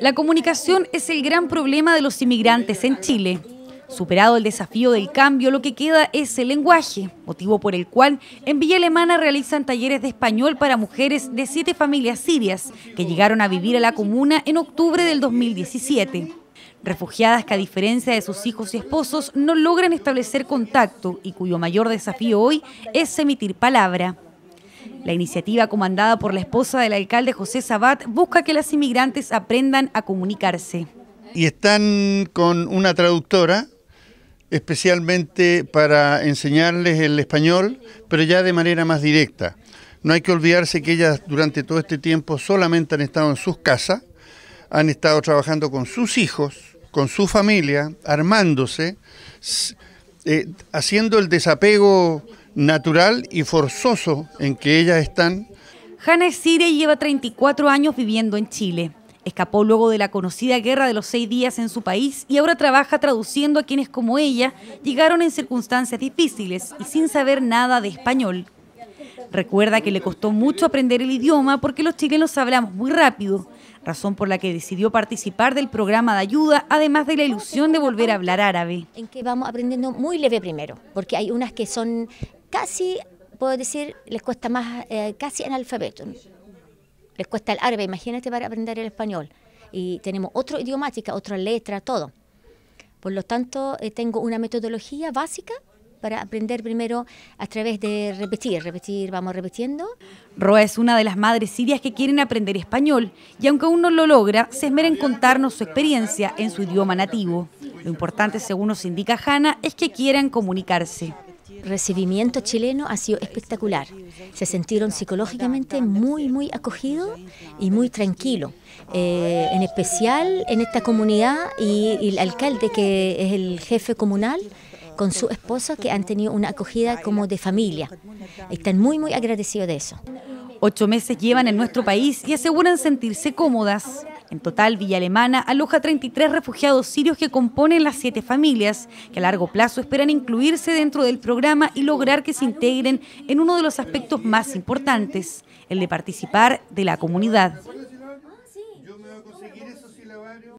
La comunicación es el gran problema de los inmigrantes en Chile. Superado el desafío del cambio, lo que queda es el lenguaje, motivo por el cual en Villa Alemana realizan talleres de español para mujeres de siete familias sirias que llegaron a vivir a la comuna en octubre del 2017. Refugiadas que a diferencia de sus hijos y esposos no logran establecer contacto y cuyo mayor desafío hoy es emitir palabra. La iniciativa comandada por la esposa del alcalde José Sabat busca que las inmigrantes aprendan a comunicarse. Y están con una traductora especialmente para enseñarles el español, pero ya de manera más directa. No hay que olvidarse que ellas durante todo este tiempo solamente han estado en sus casas, han estado trabajando con sus hijos, con su familia, armándose, eh, haciendo el desapego natural y forzoso en que ellas están. Hannah Sire lleva 34 años viviendo en Chile. Escapó luego de la conocida Guerra de los Seis Días en su país y ahora trabaja traduciendo a quienes como ella llegaron en circunstancias difíciles y sin saber nada de español. Recuerda que le costó mucho aprender el idioma porque los chilenos hablamos muy rápido, razón por la que decidió participar del programa de ayuda, además de la ilusión de volver a hablar árabe. En que vamos aprendiendo muy leve primero, porque hay unas que son casi, puedo decir, les cuesta más, eh, casi casi alfabeto. Les cuesta el árabe, imagínate para aprender el español. Y tenemos otra idiomática, otra letra, todo. Por lo tanto, eh, tengo una metodología básica para aprender primero a través de repetir, repetir, vamos repitiendo. Roa es una de las madres sirias que quieren aprender español y aunque aún no lo logra, se esmera en contarnos su experiencia en su idioma nativo. Lo importante, según nos indica Hanna, es que quieran comunicarse recibimiento chileno ha sido espectacular. Se sintieron psicológicamente muy, muy acogidos y muy tranquilos. Eh, en especial en esta comunidad y, el alcalde, que es el jefe comunal, con su esposa, que han tenido una acogida como de familia. Están muy, muy agradecidos de eso. Ocho meses llevan en nuestro país y aseguran sentirse cómodas. En total, Villa Alemana aloja 33 refugiados sirios que componen las siete familias, que a largo plazo esperan incluirse dentro del programa y lograr que se integren en uno de los aspectos más importantes, el de participar de la comunidad. Ah,